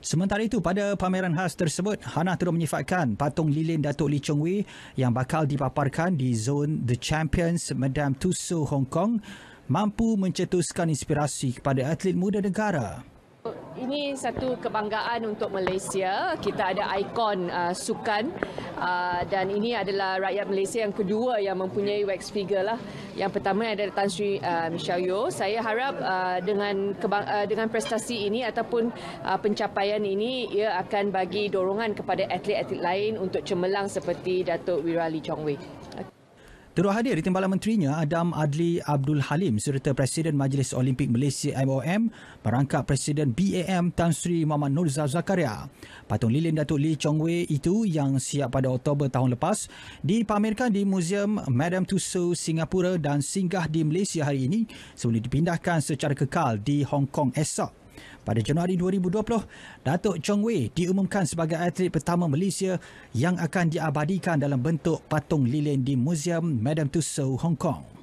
Sementara itu, pada pameran khas tersebut, Hana turut menyifatkan patung lilin Datuk Lee Chong Wei yang bakal dipaparkan di Zon The Champions Madame Tussauds Hong Kong mampu mencetuskan inspirasi kepada atlet muda negara ini satu kebanggaan untuk Malaysia. Kita ada ikon uh, sukan uh, dan ini adalah rakyat Malaysia yang kedua yang mempunyai wax figure lah. Yang pertama ada Tan Sri uh, Michelle Yeoh. Saya harap uh, dengan uh, dengan prestasi ini ataupun uh, pencapaian ini ia akan bagi dorongan kepada atlet-atlet lain untuk cemerlang seperti Datuk Wirali Chong Wei. Okay. Turut hadir di Timbalan Menterinya Adam Adli Abdul Halim serta Presiden Majlis Olimpik Malaysia MOM merangkap Presiden BAM Tan Sri Muhammad Nur Zakaria. Patung lilin Datuk Lee Chong Wei itu yang siap pada Oktober tahun lepas dipamerkan di Museum Madame Tussauds Singapura dan singgah di Malaysia hari ini sebelum dipindahkan secara kekal di Hong Kong esok. Pada Januari 2020, Datuk Chong Wei diumumkan sebagai atlet pertama Malaysia yang akan diabadikan dalam bentuk patung lilin di Museum Madame Tussauds, Hong Kong.